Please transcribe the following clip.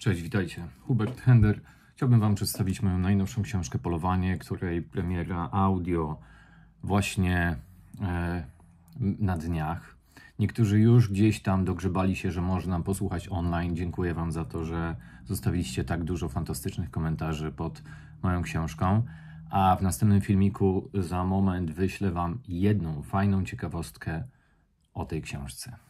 Cześć, witajcie. Hubert Hender. Chciałbym Wam przedstawić moją najnowszą książkę Polowanie, której premiera audio właśnie e, na dniach. Niektórzy już gdzieś tam dogrzebali się, że można posłuchać online. Dziękuję Wam za to, że zostawiliście tak dużo fantastycznych komentarzy pod moją książką. A w następnym filmiku za moment wyślę Wam jedną fajną ciekawostkę o tej książce.